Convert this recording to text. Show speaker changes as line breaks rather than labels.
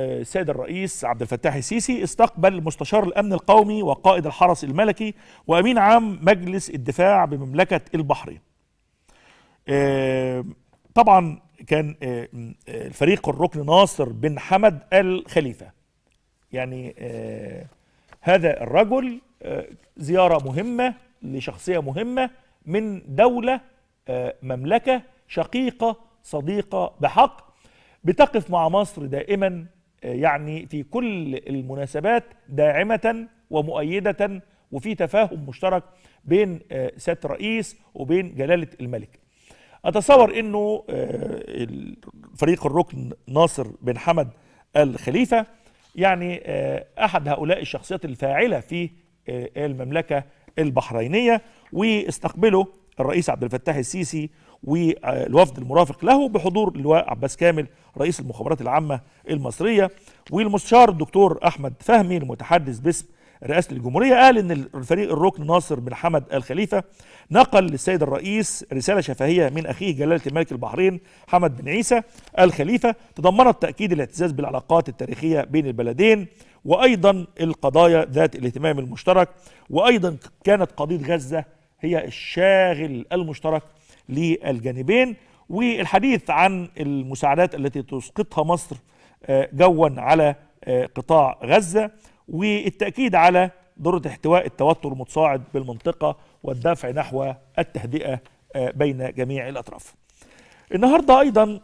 السيد الرئيس عبد الفتاح السيسي استقبل مستشار الامن القومي وقائد الحرس الملكي وامين عام مجلس الدفاع بمملكه البحرين. آه، طبعا كان آه، آه، الفريق الركن ناصر بن حمد الخليفه. يعني هذا الرجل زياره مهمه لشخصيه مهمه من دوله مملكه شقيقه صديقه بحق بتقف مع مصر دائما يعني في كل المناسبات داعمة ومؤيدة وفي تفاهم مشترك بين سيادة الرئيس وبين جلالة الملك أتصور أنه آه، فريق الركن ناصر بن حمد الخليفة يعني آه، أحد هؤلاء الشخصيات الفاعلة في آه، المملكة البحرينية واستقبله الرئيس عبد الفتاح السيسي والوفد المرافق له بحضور اللواء عباس كامل رئيس المخابرات العامة المصرية والمستشار الدكتور أحمد فهمي المتحدث باسم رئاسة الجمهورية قال إن الفريق الركن ناصر بن حمد الخليفة نقل للسيد الرئيس رسالة شفهية من أخيه جلالة الملك البحرين حمد بن عيسى الخليفة تضمنت تأكيد الاعتزاز بالعلاقات التاريخية بين البلدين وأيضا القضايا ذات الاهتمام المشترك وأيضا كانت قضية غزة هي الشاغل المشترك للجانبين والحديث عن المساعدات التي تسقطها مصر آه، جوا على آه، قطاع غزة والتأكيد على ضرورة احتواء التوتر المتصاعد بالمنطقة والدفع نحو التهدئة آه، بين جميع الأطراف النهاردة أيضا